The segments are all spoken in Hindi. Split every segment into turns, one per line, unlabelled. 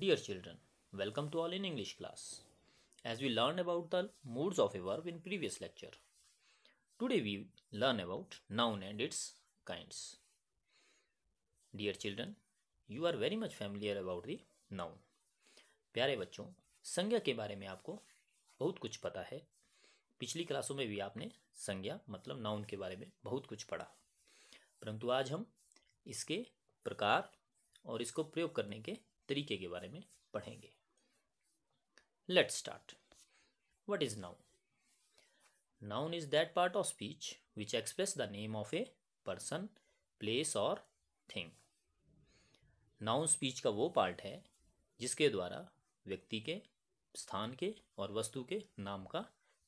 Dear children, welcome to all in English class. As we learned about the moods of a verb in previous lecture, today we learn about noun and its kinds. Dear children, you are very much familiar about the noun. प्यारे बच्चों संज्ञा के बारे में आपको बहुत कुछ पता है पिछली क्लासों में भी आपने संज्ञा मतलब नाउन के बारे में बहुत कुछ पढ़ा परंतु आज हम इसके प्रकार और इसको प्रयोग करने के तरीके के बारे में पढ़ेंगे let start what is noun noun is that part of speech which express the name of a person place और थिंग नाउन स्पीच का वो पार्ट है जिसके द्वारा व्यक्ति के स्थान के और वस्तु के नाम का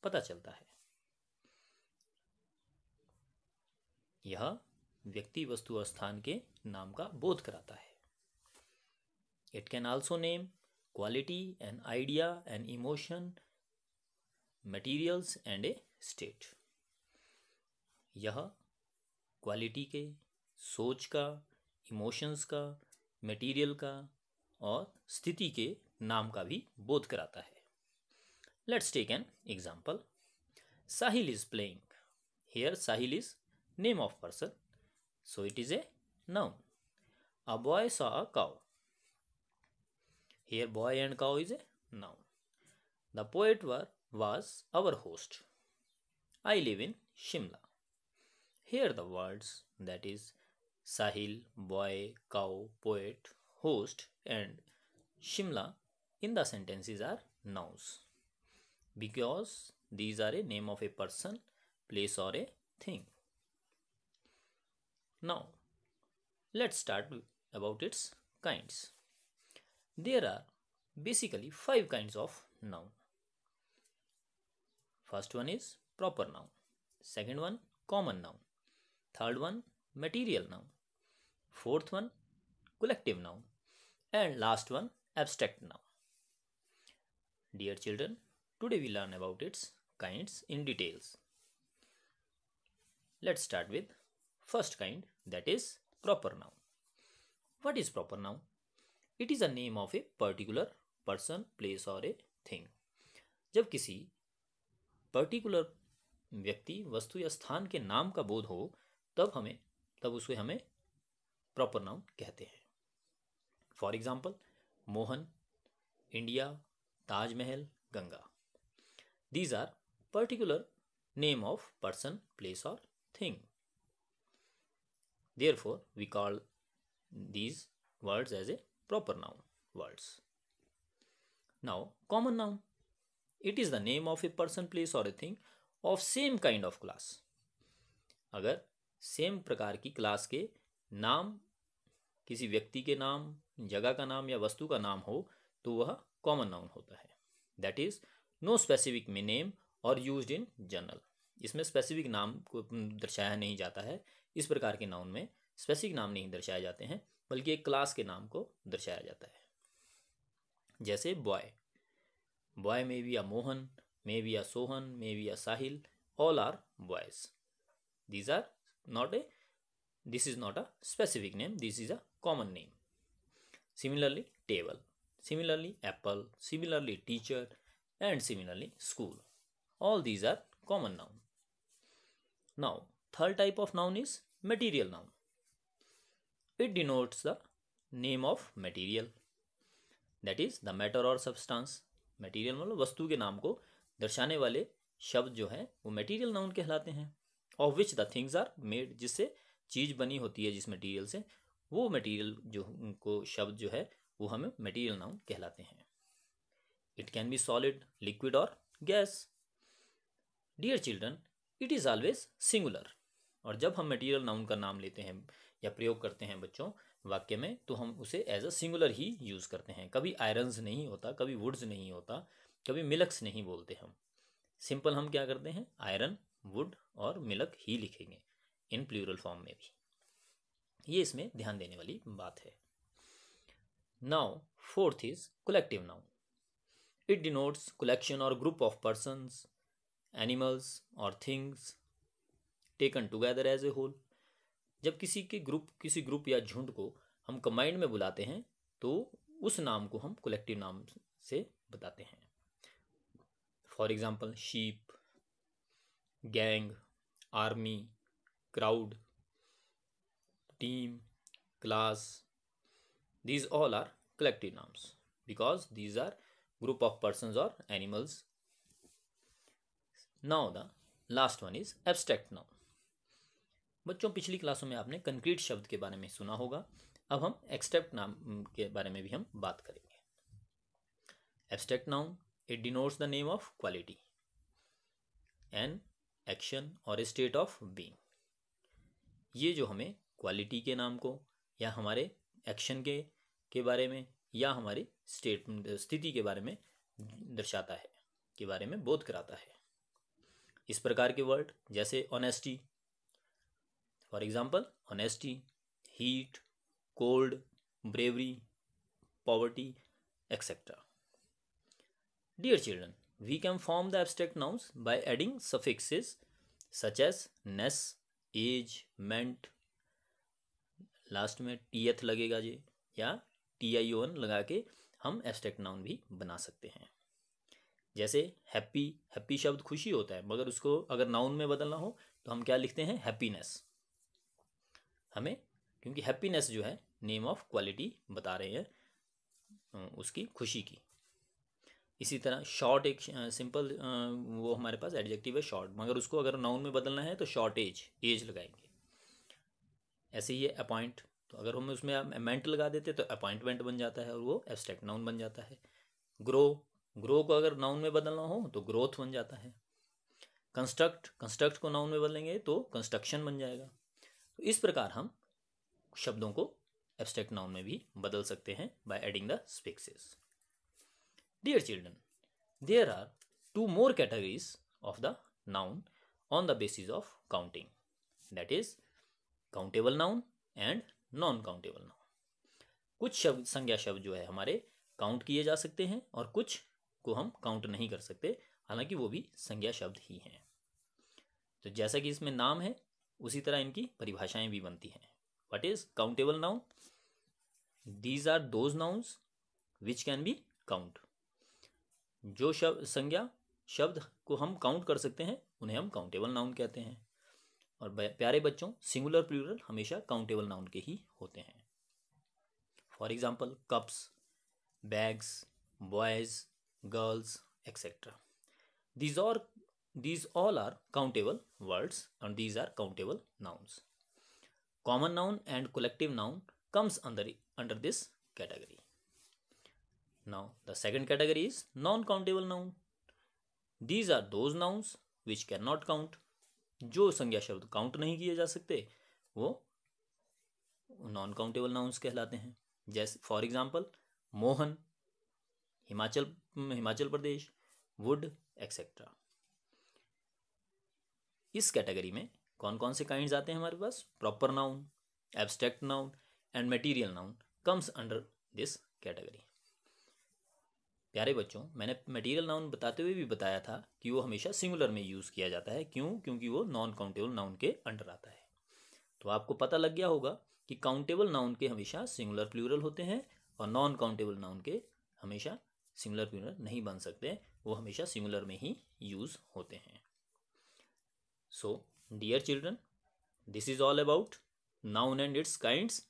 पता चलता है यह व्यक्ति वस्तु और स्थान के नाम का बोध कराता है it can also name quality and idea and emotion materials and a state यह क्वालिटी के सोच का इमोशंस का मटेरियल का और स्थिति के नाम का भी बोध कराता है let's take an example Sahil is playing here Sahil is name of person so it is a noun a boy saw a cow Here boy and cow is a noun. The poet were, was our host. I live in Shimla. Here the words that is Sahil, boy, cow, poet, host and Shimla in the sentences are nouns because these are a name of a person, place or a thing. Now let's start about its kinds. There are basically five kinds of noun. First one is proper noun, second one common noun, third one material noun, fourth one collective noun and last one abstract noun. Dear children, today we learn about its kinds in details. Let's start with first kind that is proper noun. What is proper noun? It is a name of a particular person place और ए थिंग जब किसी पर्टिकुलर व्यक्ति वस्तु या स्थान के नाम का बोध हो तब हमें तब उसे हमें प्रॉपर नाउन कहते हैं for example Mohan India Taj Mahal Ganga these are particular name of person place और thing therefore we call these words as a proper noun words. Now common noun. It is the name of a person, place or a thing of same kind of class. अगर सेम प्रकार की क्लास के नाम किसी व्यक्ति के नाम जगह का नाम या वस्तु का नाम हो तो वह कॉमन नाउन होता है दैट इज नो स्पेसिफिक में नेम और यूज इन जनरल इसमें स्पेसिफिक नाम को दर्शाया नहीं जाता है इस प्रकार के नाउन में स्पेसिफिक नाम नहीं दर्शाए जाते हैं बल्कि एक क्लास के नाम को दर्शाया जाता है जैसे boy boy may be a Mohan may be a Sohan may be a Sahil all are boys these are not a this is not a specific name this is a common name similarly table similarly apple similarly teacher and similarly school all these are common noun now third type of noun is material noun it denotes the name of material that is the matter or substance material मतलब वस्तु के नाम को दर्शाने वाले शब्द जो है वो material noun कहलाते हैं of which the things are made जिससे चीज़ बनी होती है जिस material से वो material जो उनको शब्द जो है वो हमें material noun कहलाते हैं it can be solid liquid or gas dear children it is always singular और जब हम मटेरियल नाउन का नाम लेते हैं या प्रयोग करते हैं बच्चों वाक्य में तो हम उसे एज अ सिंगुलर ही यूज़ करते हैं कभी आयरन्स नहीं होता कभी वुड्स नहीं होता कभी मिलक्स नहीं बोलते हम सिंपल हम क्या करते हैं आयरन वुड और मिलक ही लिखेंगे इन प्लूरल फॉर्म में भी ये इसमें ध्यान देने वाली बात है now fourth is collective noun it denotes collection और ग्रुप ऑफ पर्सनस एनिमल्स और things taken together as a whole जब किसी के ग्रुप किसी ग्रुप या झुंड को हम कंबाइंड में बुलाते हैं तो उस नाम को हम कलेक्टिव नाम से बताते हैं for example sheep gang army crowd team class these all are collective names because these are group of person और animals now the last one is abstract noun बच्चों पिछली क्लासों में आपने कंक्रीट शब्द के बारे में सुना होगा अब हम एक्सट्रैक्ट नाम के बारे में भी हम बात करेंगे abstract noun it denotes the name of quality an action और स्टेट ऑफ बीइंग ये जो हमें क्वालिटी के नाम को या हमारे एक्शन के के बारे में या हमारी स्टेट स्थिति के बारे में दर्शाता है के बारे में बोध कराता है इस प्रकार के वर्ड जैसे honesty for example honesty heat cold bravery poverty etcetera dear children we can form the abstract nouns by adding suffixes such as ness age ment लास्ट में टी एथ लगेगा जी या टी आई ओ एन लगा के हम एब्स्ट्रैक्ट नाउन भी बना सकते हैं जैसे हैप्पी हैप्पी शब्द खुशी होता है मगर उसको अगर नाउन में बदलना हो तो हम क्या लिखते हैं हैप्पीनेस हमें क्योंकि हैप्पीनेस जो है नेम ऑफ क्वालिटी बता रहे हैं उसकी खुशी की इसी तरह शॉर्ट एक सिंपल वो हमारे पास एडजेक्टिव है शॉर्ट मगर उसको अगर नाउन में बदलना है तो शॉर्ट एज एज लगाएंगे ऐसे ही है अपॉइंट तो अगर हम उसमें मेंट लगा देते तो अपॉइंटमेंट बन जाता है और वो एब्स्ट्रैक्ट नाउन बन जाता है ग्रो ग्रो को अगर नाउन में बदलना हो तो ग्रोथ बन जाता है कंस्ट्रक्ट कंस्ट्रक्ट को नाउन में बदलेंगे तो कंस्ट्रक्शन बन जाएगा तो इस प्रकार हम शब्दों को एब्स्ट्रैक्ट नाउन में भी बदल सकते हैं by adding the suffixes dear children there are two more categories of the noun on the basis of counting that is countable noun and non countable noun कुछ शब्द संज्ञा शब्द जो है हमारे काउंट किए जा सकते हैं और कुछ को हम काउंट नहीं कर सकते हालांकि वो भी संज्ञा शब्द ही हैं तो जैसा कि इसमें नाम है उसी तरह इनकी परिभाषाएं भी बनती हैं what is countable noun these are those nouns which can be count जो शब्द संज्ञा शब्द को हम काउंट कर सकते हैं उन्हें हम काउंटेबल नाउन कहते हैं और प्यारे बच्चों सिंगुलर प्लूरल हमेशा काउंटेबल नाउन के ही होते हैं for example cups bags boys girls etcetera these are these all are countable words and these are countable nouns common noun and collective noun comes under under this category now the second category is non countable noun these are those nouns which cannot count जो संज्ञा शब्द काउंट नहीं किए जा सकते वो नॉन काउंटेबल नाउंस कहलाते हैं जैसे for example Mohan Himachal Himachal Pradesh wood etcetera इस कैटेगरी में कौन कौन से काइंड आते हैं हमारे पास proper noun abstract noun and material noun comes under this category प्यारे बच्चों मैंने मटेरियल नाउन बताते हुए भी बताया था कि वो हमेशा सिंगुलर में यूज़ किया जाता है क्यों क्योंकि वो नॉन काउंटेबल नाउन के अंडर आता है तो आपको पता लग गया होगा कि काउंटेबल नाउन के हमेशा सिंगुलर प्लूरल होते हैं और नॉन काउंटेबल नाउन के हमेशा सिंगुलर प्लूरल नहीं बन सकते वो हमेशा सिंगुलर में ही यूज़ होते हैं So, dear children, this is all about noun and its kinds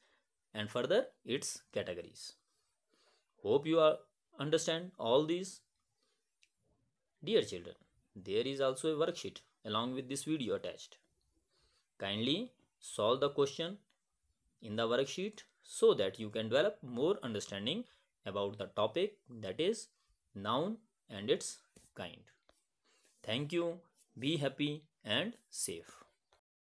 and further its categories. Hope you are understand all these. Dear children, there is also a worksheet along with this video attached. Kindly solve the question in the worksheet so that you can develop more understanding about the topic that is noun and its kind. Thank you. Be happy and save